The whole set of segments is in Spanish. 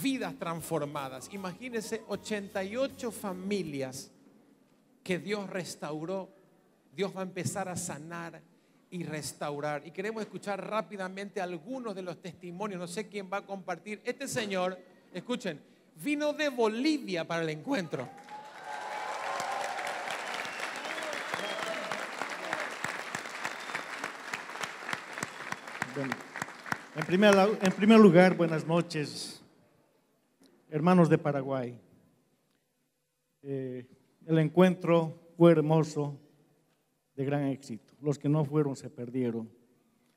vidas transformadas. Imagínense 88 familias que Dios restauró. Dios va a empezar a sanar y restaurar. Y queremos escuchar rápidamente algunos de los testimonios. No sé quién va a compartir. Este señor, escuchen, vino de Bolivia para el encuentro. En primer, lugar, buenas noches, hermanos de Paraguay. Eh, el encuentro fue hermoso, de gran éxito. Los que no fueron se perdieron.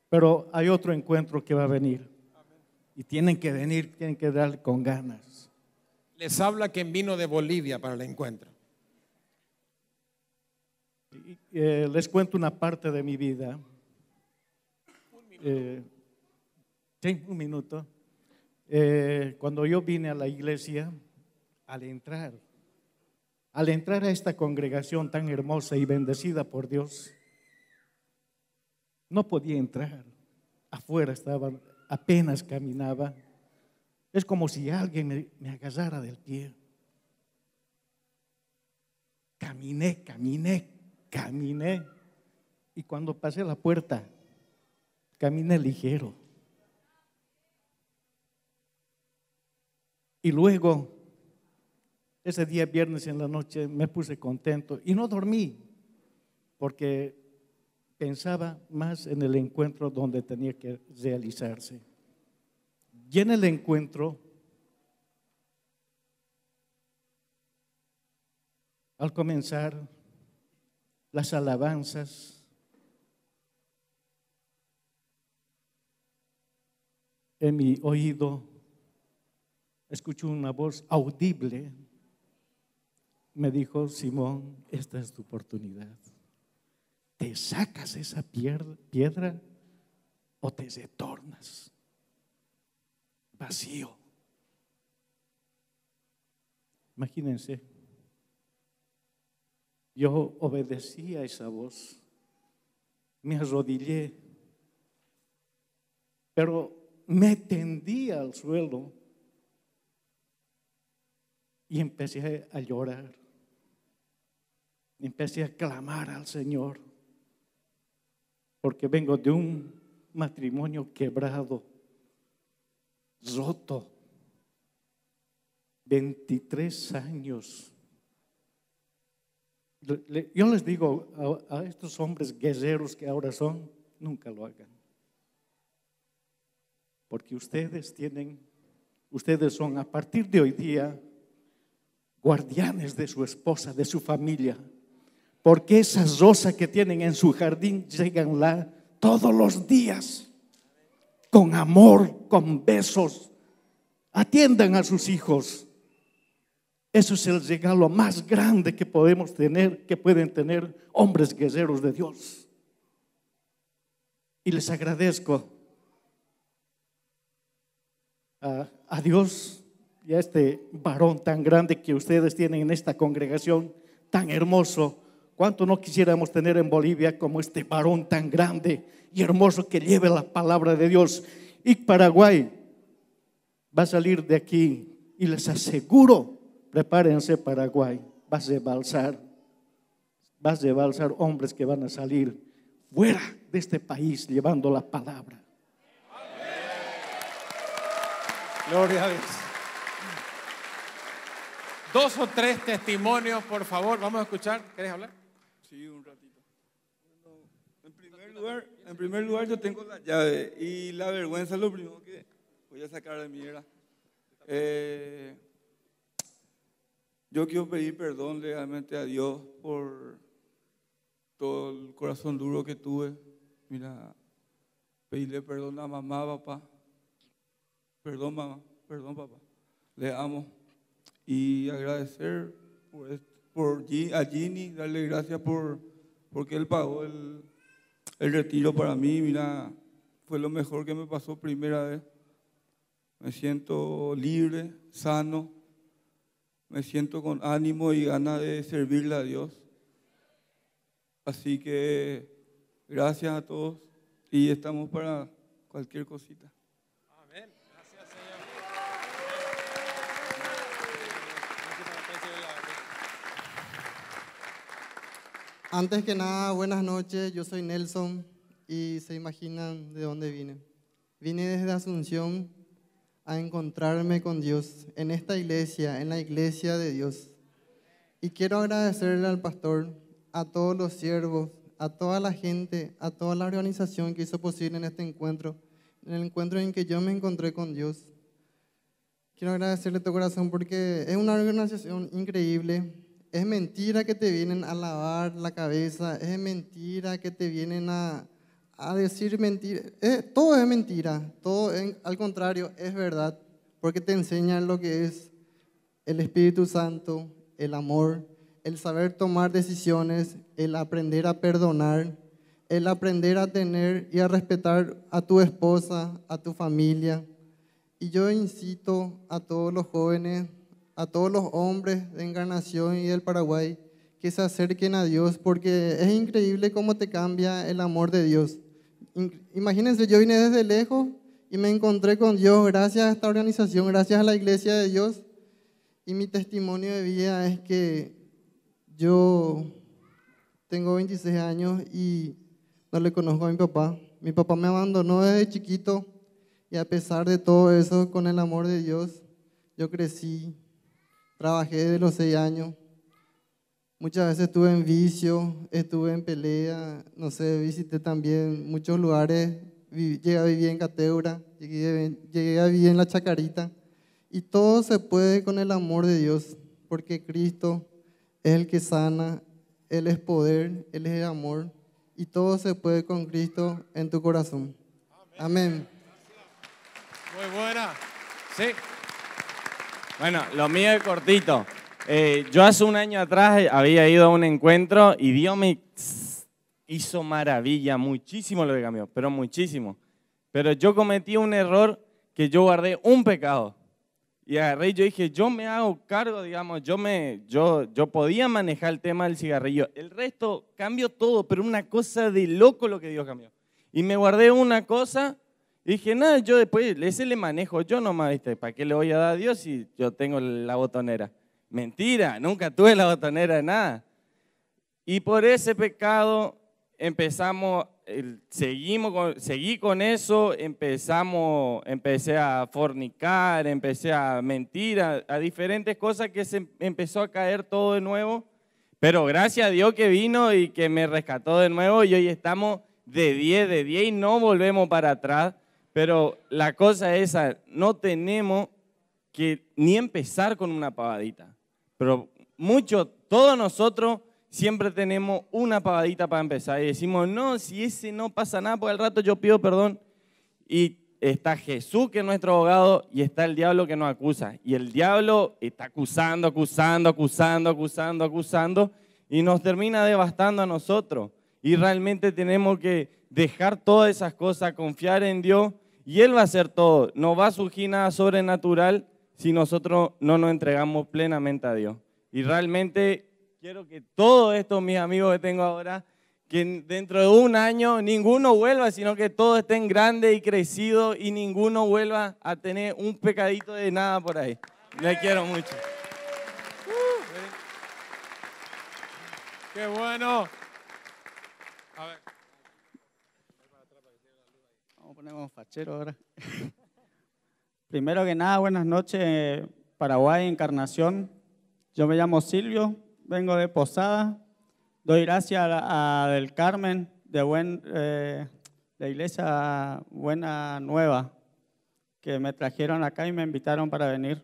Pero hay otro encuentro que va a venir. Y tienen que venir, tienen que dar con ganas. Les habla quien vino de Bolivia para el encuentro. Eh, les cuento una parte de mi vida. Eh, tengo un minuto. Eh, cuando yo vine a la iglesia, al entrar, al entrar a esta congregación tan hermosa y bendecida por Dios, no podía entrar. Afuera estaba, apenas caminaba. Es como si alguien me, me del pie. Caminé, caminé, caminé. Y cuando pasé la puerta, caminé ligero. Y luego, ese día viernes en la noche, me puse contento y no dormí, porque pensaba más en el encuentro donde tenía que realizarse. Y en el encuentro, al comenzar las alabanzas, en mi oído escucho una voz audible. Me dijo, Simón, esta es tu oportunidad. ¿Te sacas esa piedra o te retornas? Vacío. Imagínense, yo obedecí a esa voz, me arrodillé, pero me tendí al suelo y empecé a llorar. Empecé a clamar al Señor. Porque vengo de un matrimonio quebrado, roto. 23 años. Yo les digo a, estos hombres guerreros que ahora son, nunca lo hagan. Porque ustedes tienen, ustedes son a partir de hoy día guardianes de su esposa, de su familia, porque esas rosas que tienen en su jardín llegan todos los días, con amor, con besos, atiendan a sus hijos. Eso es el regalo más grande que podemos tener, que pueden tener hombres guerreros de Dios. Y les agradezco a, a Dios y a este varón tan grande que ustedes tienen en esta congregación, tan hermoso. ¿Cuánto no quisiéramos tener en Bolivia como este varón tan grande y hermoso que lleve la palabra de Dios? Y Paraguay va a salir de aquí y les aseguro, prepárense Paraguay, Va a balsar, vas a balsar hombres que van a salir fuera de este país llevando la palabra. Gloria a Dios. Dos o tres testimonios, por favor. Vamos a escuchar. ¿Querés hablar? Sí, un ratito. En primer lugar, yo tengo la llave y la vergüenza es lo primero que voy a sacar de mi era. Eh, yo quiero pedir perdón realmente a Dios por todo el corazón duro que tuve. Mira, pedirle perdón a mamá, papá. Perdón, mamá. Perdón, papá. Le amo y agradecer pues, por, por a Gini, darle gracias por porque él pagó el, el retiro para mí. Mira, fue lo mejor que me pasó primera vez. Me siento libre, sano, me siento con ánimo y ganas de servirle a Dios. Así que gracias a todos y estamos para cualquier cosita. Antes que nada, buenas noches. Yo soy Nelson y se imaginan de dónde vine. Vine desde Asunción a encontrarme con Dios en esta iglesia, en la iglesia de Dios. Y quiero agradecerle al pastor, a todos los siervos, a toda la gente, a toda la organización que hizo posible en este encuentro, en el encuentro en que yo me encontré con Dios. Quiero agradecerle tu corazón porque es una organización increíble, es mentira que te vienen a lavar la cabeza, es mentira que te vienen a, a decir mentiras, todo es mentira, todo al contrario es verdad, porque te enseñan lo que es el Espíritu Santo, el amor, el saber tomar decisiones, el aprender a perdonar, el aprender a tener y a respetar a tu esposa, a tu familia. Y yo incito a todos los jóvenes a todos los hombres de Encarnación y del Paraguay que se acerquen a Dios, porque es increíble cómo te cambia el amor de Dios. Imagínense, yo vine desde lejos y me encontré con Dios gracias a esta organización, gracias a la iglesia de Dios. Y mi testimonio de vida es que yo tengo 26 años y no le conozco a mi papá. Mi papá me abandonó desde chiquito y a pesar de todo eso, con el amor de Dios, yo crecí Trabajé de los seis años. Muchas veces estuve en vicio, estuve en pelea, no sé, visité también muchos lugares. Llegué a vivir en Cateura, llegué, a vivir en La Chacarita. Y todo se puede con el amor de Dios, porque Cristo es el que sana, Él es poder, Él es el amor. Y todo se puede con Cristo en tu corazón. Amén. Amén. Muy buena. Sí. Bueno, lo mío es cortito. Eh, yo hace un año atrás eh, había ido a un encuentro y Dios me hizo maravilla, muchísimo lo que cambió, pero muchísimo. Pero yo cometí un error que yo guardé un pecado. Y agarré y yo dije, yo me hago cargo, digamos, yo, me, yo, yo podía manejar el tema del cigarrillo. El resto cambió todo, pero una cosa de loco lo que Dios cambió. Y me guardé una cosa dije, nada, yo después, ese le manejo yo nomás, ¿Para qué le voy a dar a Dios si yo tengo la botonera? Mentira, nunca tuve la botonera de nada. Y por ese pecado empezamos, seguimos seguí con eso, empezamos, empecé a fornicar, empecé a mentir, a, a, diferentes cosas que se empezó a caer todo de nuevo. Pero gracias a Dios que vino y que me rescató de nuevo y hoy estamos de 10 de 10 y no volvemos para atrás pero la cosa es, no tenemos que ni empezar con una pavadita. Pero mucho, todos nosotros siempre tenemos una pavadita para empezar y decimos, no, si ese no pasa nada, porque el rato yo pido perdón. Y está Jesús que es nuestro abogado y está el diablo que nos acusa. Y el diablo está acusando, acusando, acusando, acusando, acusando y nos termina devastando a nosotros. Y realmente tenemos que dejar todas esas cosas, confiar en Dios y Él va a hacer todo. No va a surgir nada sobrenatural si nosotros no nos entregamos plenamente a Dios. Y realmente quiero que todos estos mis amigos que tengo ahora, que dentro de un año ninguno vuelva, sino que todos estén grandes y crecidos y ninguno vuelva a tener un pecadito de nada por ahí. Les quiero mucho. qué bueno. ponemos fachero ahora. Primero que nada, buenas noches, Paraguay, Encarnación. Yo me llamo Silvio, vengo de Posada. Doy gracias a, del Carmen, de buen, eh, la iglesia Buena Nueva, que me trajeron acá y me invitaron para venir.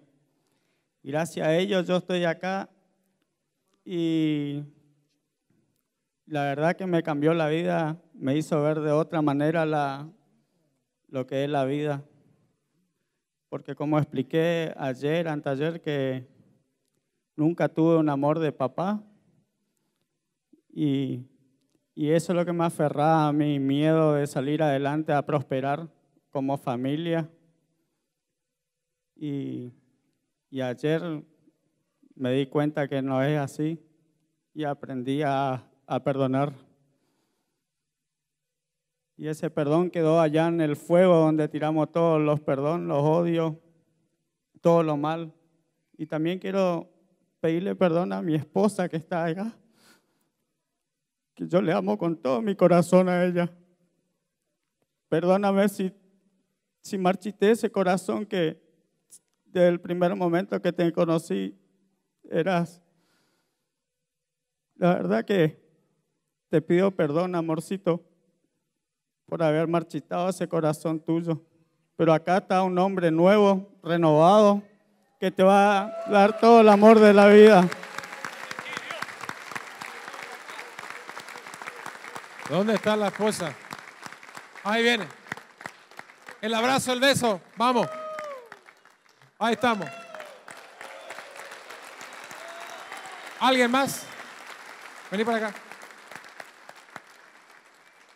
gracias a ellos yo estoy acá y la verdad que me cambió la vida, me hizo ver de otra manera la, lo que es la vida. Porque como expliqué ayer, anteayer, que nunca tuve un amor de papá. Y, eso es lo que me aferraba a mi miedo de salir adelante, a prosperar como familia. Y, ayer me di cuenta que no es así y aprendí a perdonar. Y ese perdón quedó allá en el fuego donde tiramos todos los perdón, los odios, todo lo mal. Y también quiero pedirle perdón a mi esposa que está allá, que yo le amo con todo mi corazón a ella. Perdóname si, si marchité ese corazón que desde el primer momento que te conocí eras. La verdad que te pido perdón, amorcito por haber marchitado ese corazón tuyo. Pero acá está un hombre nuevo, renovado, que te va a dar todo el amor de la vida. ¿Dónde está la esposa? Ahí viene. El abrazo, el beso. Vamos. Ahí estamos. ¿Alguien más? Vení para acá.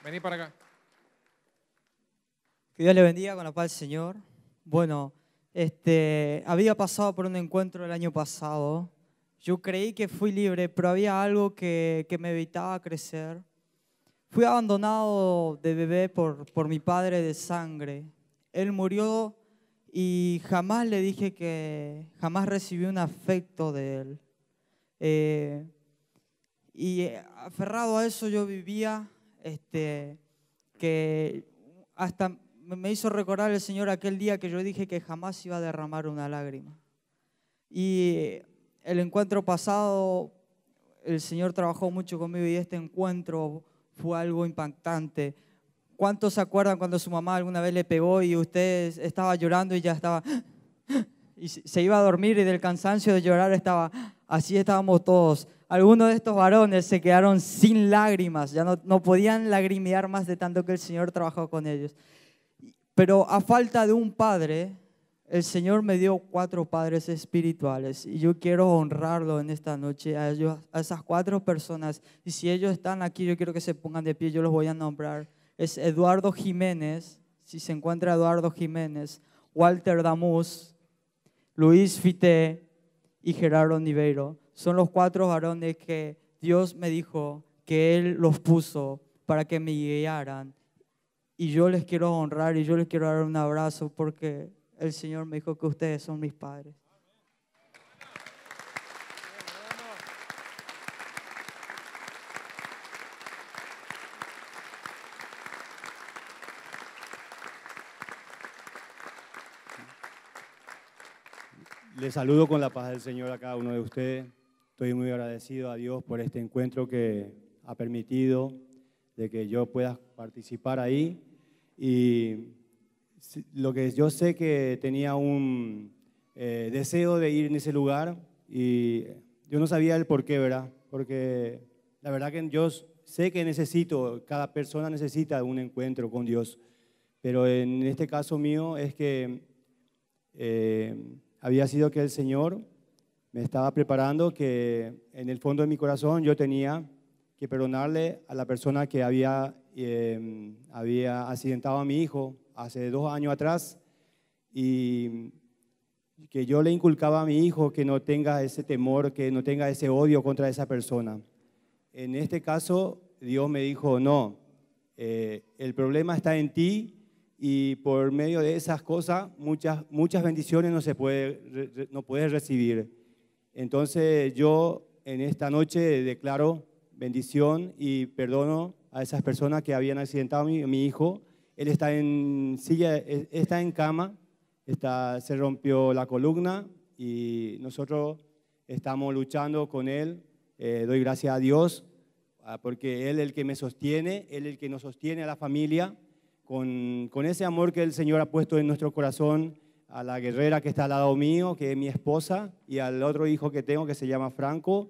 Vení para acá. Que Dios le bendiga con la paz del Señor. Bueno, este, había pasado por un encuentro el año pasado. Yo creí que fui libre, pero había algo que, me evitaba crecer. Fui abandonado de bebé por, por mi padre de sangre. Él murió y jamás le dije que, jamás recibí un afecto de él. Eh, y eh, aferrado a eso yo vivía, este, que hasta me hizo recordar el Señor aquel día que yo dije que jamás iba a derramar una lágrima. Y el encuentro pasado, el Señor trabajó mucho conmigo y este encuentro fue algo impactante. ¿Cuántos se acuerdan cuando su mamá alguna vez le pegó y usted estaba llorando y ya estaba... Y se iba a dormir y del cansancio de llorar estaba... Así estábamos todos. Algunos de estos varones se quedaron sin lágrimas, ya no, podían lagrimear más de tanto que el Señor trabajó con ellos. Pero a falta de un padre, el Señor me dio cuatro padres espirituales y yo quiero honrarlo en esta noche a, esas cuatro personas. Y si ellos están aquí, yo quiero que se pongan de pie, yo los voy a nombrar. Es Eduardo Jiménez, si se encuentra Eduardo Jiménez, Walter Damus, Luis Fité y Gerardo Niveiro. Son los cuatro varones que Dios me dijo que Él los puso para que me guiaran y yo les quiero honrar y yo les quiero dar un abrazo porque el Señor me dijo que ustedes son mis padres. Les saludo con la paz del Señor a cada uno de ustedes. Estoy muy agradecido a Dios por este encuentro que ha permitido de que yo pueda participar ahí y lo que yo sé que tenía un eh, deseo de ir en ese lugar y yo no sabía el por qué, ¿verdad? Porque la verdad que yo sé que necesito, cada persona necesita un encuentro con Dios, pero en este caso mío es que eh, había sido que el Señor me estaba preparando, que en el fondo de mi corazón yo tenía que perdonarle a la persona que había eh, había accidentado a mi hijo hace dos años atrás y que yo le inculcaba a mi hijo que no tenga ese temor, que no tenga ese odio contra esa persona. En este caso, Dios me dijo, no, eh, el problema está en ti y por medio de esas cosas muchas, muchas bendiciones no, se puede, no puedes recibir. Entonces yo en esta noche declaro bendición y perdono a esas personas que habían accidentado a mi, hijo. Él está en e, está en cama, está, se rompió la columna y nosotros estamos luchando con él. Eh, doy gracias a Dios ah, porque Él es el que me sostiene, Él es el que nos sostiene a la familia, con, con, ese amor que el Señor ha puesto en nuestro corazón, a la guerrera que está al lado mío, que es mi esposa, y al otro hijo que tengo que se llama Franco,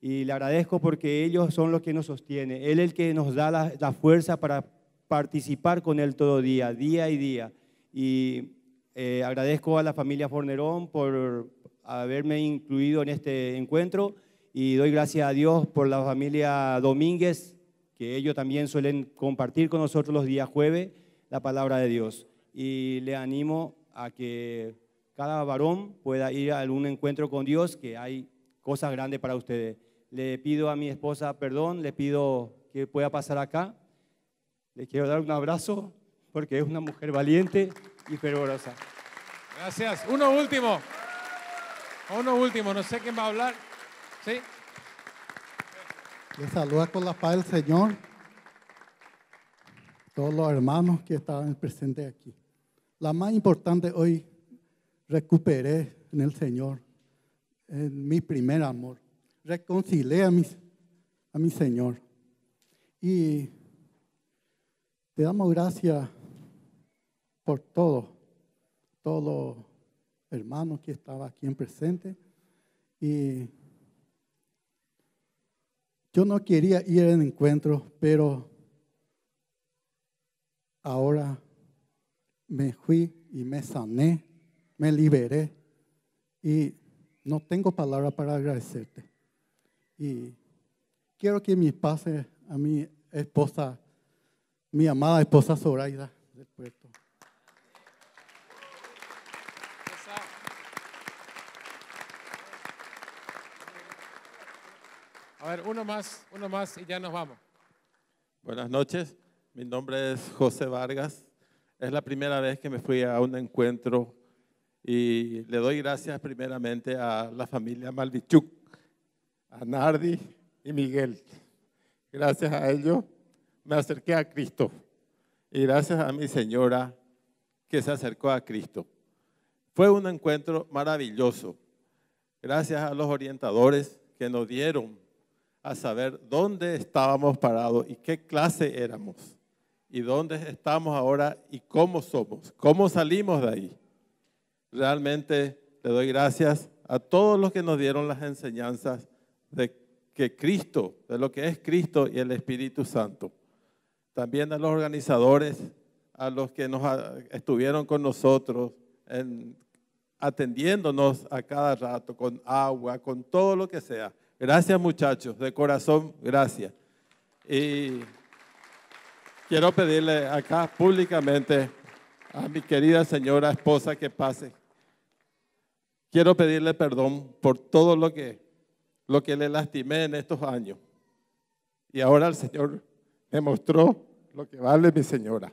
y le agradezco porque ellos son los que nos sostienen. Él es el que nos da la, fuerza para participar con Él todo día, día y día. Y eh, agradezco a la familia Fornerón por haberme incluido en este encuentro y doy gracias a Dios por la familia Domínguez, que ellos también suelen compartir con nosotros los días jueves la palabra de Dios. Y le animo a que cada varón pueda ir a algún encuentro con Dios, que hay cosas grandes para ustedes le pido a mi esposa perdón, le pido que pueda pasar acá. Le quiero dar un abrazo porque es una mujer valiente y fervorosa. Gracias. Uno último. Uno último. No sé quién va a hablar. ¿Sí? Les saluda con la paz del Señor. Todos los hermanos que estaban presentes aquí. La más importante hoy recuperé en el Señor en mi primer amor reconcilié a mi, a mi Señor. Y te damos gracias por todo, todos los hermanos que estaba aquí en presente. Y yo no quería ir al encuentro, pero ahora me fui y me sané, me liberé y no tengo palabra para agradecerte. Y quiero que me pase a mi esposa, mi amada esposa Zoraida del Puerto. A ver, uno más, uno más y ya nos vamos. Buenas noches, mi nombre es José Vargas. Es la primera vez que me fui a un encuentro y le doy gracias primeramente a la familia Malvichuk a Nardi y Miguel. Gracias a ellos me acerqué a Cristo y gracias a mi señora que se acercó a Cristo. Fue un encuentro maravilloso. Gracias a los orientadores que nos dieron a saber dónde estábamos parados y qué clase éramos y dónde estamos ahora y cómo somos, cómo salimos de ahí. Realmente le doy gracias a todos los que nos dieron las enseñanzas de que Cristo, de lo que es Cristo y el Espíritu Santo. También a los organizadores, a los que nos estuvieron con nosotros, en, atendiéndonos a cada rato, con agua, con todo lo que sea. Gracias muchachos, de corazón, gracias. Y quiero pedirle acá públicamente a mi querida señora esposa que pase. Quiero pedirle perdón por todo lo que lo que le lastimé en estos años. Y ahora el Señor me mostró lo que vale mi señora.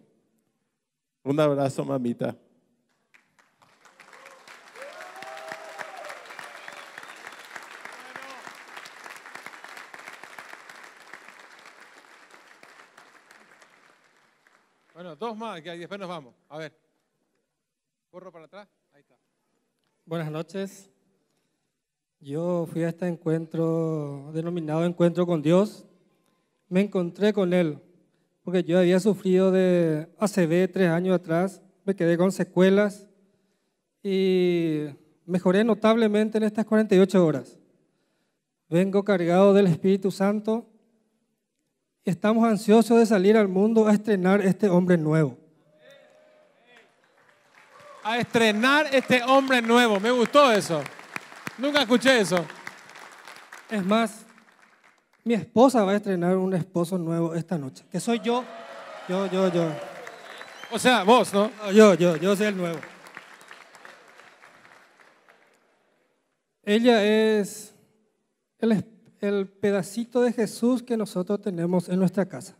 Un abrazo, mamita. Bueno, dos más, y después nos vamos. A ver. Corro para atrás. Ahí está. Buenas noches. Yo fui a este encuentro denominado Encuentro con Dios. Me encontré con Él, porque yo había sufrido de ACV tres años atrás, me quedé con secuelas y mejoré notablemente en estas 48 horas. Vengo cargado del Espíritu Santo y estamos ansiosos de salir al mundo a estrenar este hombre nuevo. A estrenar este hombre nuevo, me gustó eso. Nunca escuché eso. Es más, mi esposa va a estrenar un esposo nuevo esta noche, que soy yo, yo, yo, yo. O sea, vos, ¿no? yo, yo, yo soy el nuevo. Ella es el, pedacito de Jesús que nosotros tenemos en nuestra casa.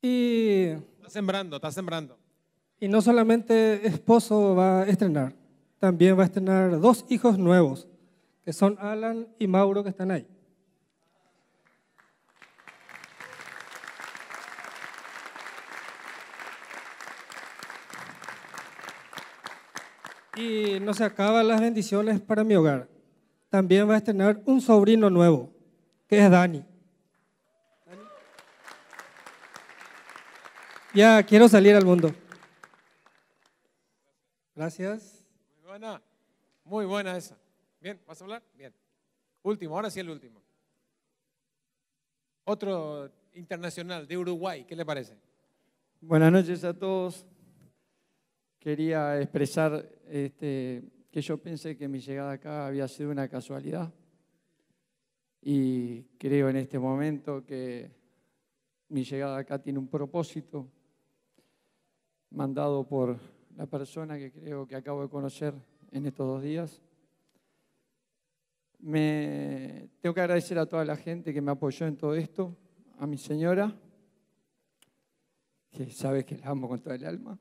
Y... Está sembrando, está sembrando. Y no solamente esposo va a estrenar, también va a estrenar dos hijos nuevos, que son Alan y Mauro, que están ahí. Y no se acaban las bendiciones para mi hogar. También va a estrenar un sobrino nuevo, que es Dani. Dani. Ya quiero salir al mundo. Gracias. Buena, muy buena esa. Bien, ¿vas a hablar? Bien. Último, ahora sí el último. Otro internacional de Uruguay, ¿qué le parece? Buenas noches a todos. Quería expresar este, que yo pensé que mi llegada acá había sido una casualidad y creo en este momento que mi llegada acá tiene un propósito mandado por la persona que creo que acabo de conocer en estos dos días. Me, tengo que agradecer a toda la gente que me apoyó en todo esto, a mi señora, que sabe que la amo con todo el alma,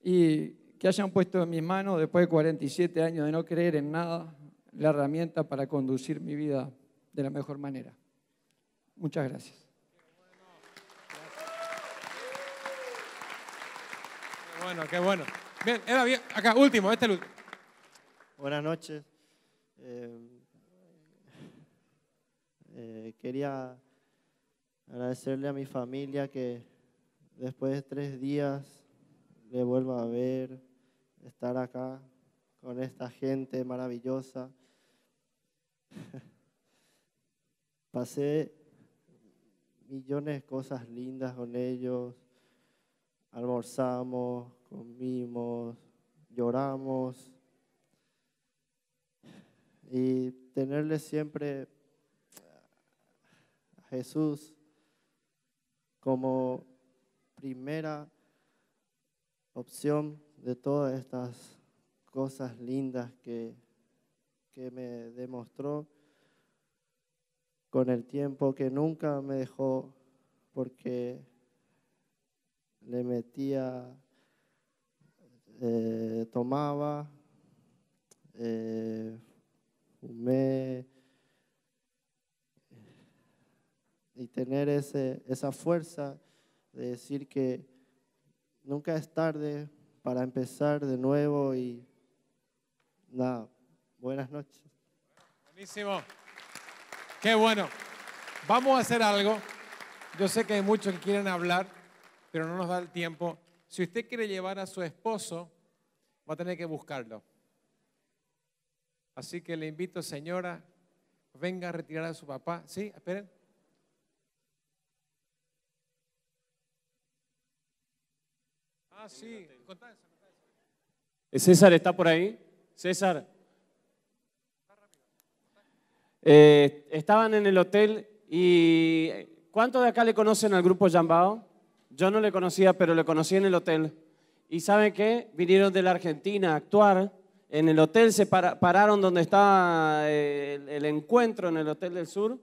y que hayan puesto en mis manos, después de 47 años de no creer en nada, la herramienta para conducir mi vida de la mejor manera. Muchas gracias. bueno, qué bueno. Bien, era bien. Acá, último, este es Buenas noches. Eh, eh, quería agradecerle a mi familia que después de tres días le vuelva a ver, estar acá con esta gente maravillosa. Pasé millones de cosas lindas con ellos almorzamos, comimos, lloramos. Y tenerle siempre a Jesús como primera opción de todas estas cosas lindas que, que me demostró con el tiempo, que nunca me dejó porque le metía, eh, tomaba, eh, y tener ese, esa fuerza de decir que nunca es tarde para empezar de nuevo y nada, buenas noches. Buenísimo, qué bueno. Vamos a hacer algo. Yo sé que hay muchos que quieren hablar pero no nos da el tiempo. Si usted quiere llevar a su esposo, va a tener que buscarlo. Así que le invito, señora, venga a retirar a su papá. Sí, esperen. Ah, sí. Eh, César está por ahí. César. Eh, estaban en el hotel y ¿cuántos de acá le conocen al grupo Jambao? Yo no le conocía, pero le conocí en el hotel. Y sabe qué? Vinieron de la Argentina a actuar. En el hotel se pararon donde estaba eh, el, encuentro, en el Hotel del Sur.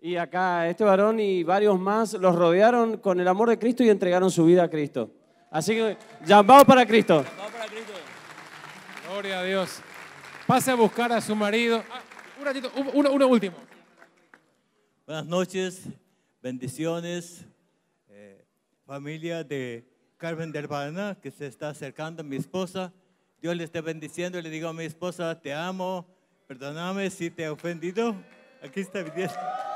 Y acá este varón y varios más los rodearon con el amor de Cristo y entregaron su vida a Cristo. Así que llamado para Cristo. para Cristo. Gloria a Dios. Pase a buscar a su marido. Ah, un ratito, uno último. Buenas noches, bendiciones familia de Carmen del que se está acercando, a mi esposa. Dios le esté bendiciendo. Le digo a mi esposa, te amo, perdóname si te he ofendido. Aquí está mi